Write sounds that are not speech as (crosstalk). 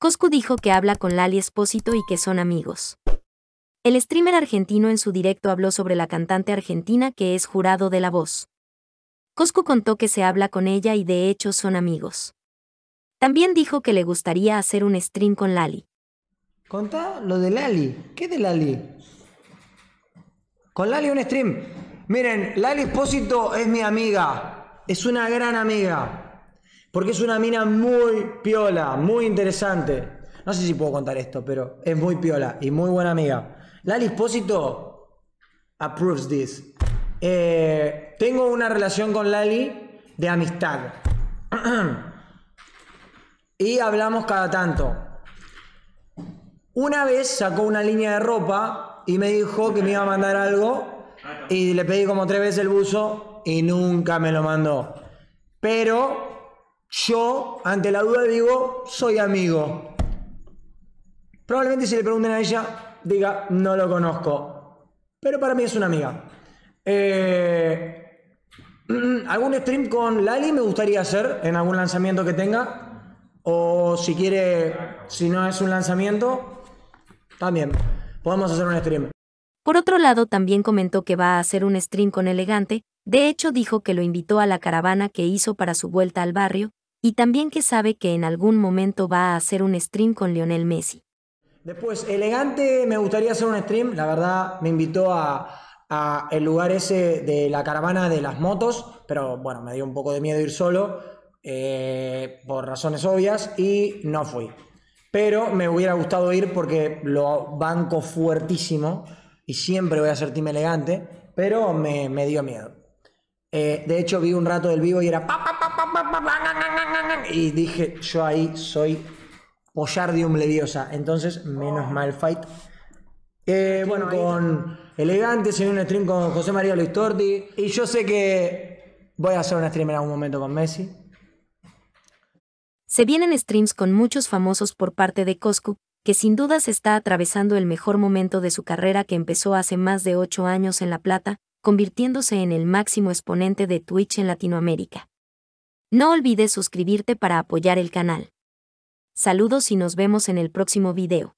Coscu dijo que habla con Lali Espósito y que son amigos. El streamer argentino en su directo habló sobre la cantante argentina que es jurado de la voz. Coscu contó que se habla con ella y de hecho son amigos. También dijo que le gustaría hacer un stream con Lali. Contá lo de Lali. ¿Qué de Lali? Con Lali un stream. Miren, Lali Espósito es mi amiga. Es una gran amiga. Porque es una mina muy piola, muy interesante. No sé si puedo contar esto, pero es muy piola y muy buena amiga. Lali Espósito approves this. Eh, tengo una relación con Lali de amistad. (clears throat) y hablamos cada tanto. Una vez sacó una línea de ropa y me dijo que me iba a mandar algo y le pedí como tres veces el buzo y nunca me lo mandó. Pero yo, ante la duda, digo, soy amigo. Probablemente si le preguntan a ella, diga, no lo conozco. Pero para mí es una amiga. Eh, mm, mm, algún stream con Lali me gustaría hacer en algún lanzamiento que tenga. O si quiere, si no es un lanzamiento, también podemos hacer un stream. Por otro lado, también comentó que va a hacer un stream con Elegante, de hecho dijo que lo invitó a la caravana que hizo para su vuelta al barrio, y también que sabe que en algún momento va a hacer un stream con Lionel Messi. Después, elegante, me gustaría hacer un stream, la verdad me invitó a, el lugar ese de la caravana de las motos, pero bueno, me dio un poco de miedo ir solo, eh, por razones obvias, y no fui. Pero me hubiera gustado ir porque lo banco fuertísimo y siempre voy a ser team elegante, pero me, me dio miedo. Eh, de hecho, vi un rato del vivo y era. Y dije, yo ahí soy Pollardium diosa Entonces, menos mal fight. Eh, bueno, con Elegante, se un stream con José María Luis Y yo sé que voy a hacer un stream en algún momento con Messi. Se vienen streams con muchos famosos por parte de Coscu, que sin duda se está atravesando el mejor momento de su carrera que empezó hace más de ocho años en La Plata, convirtiéndose en el máximo exponente de Twitch en Latinoamérica. No olvides suscribirte para apoyar el canal. Saludos y nos vemos en el próximo video.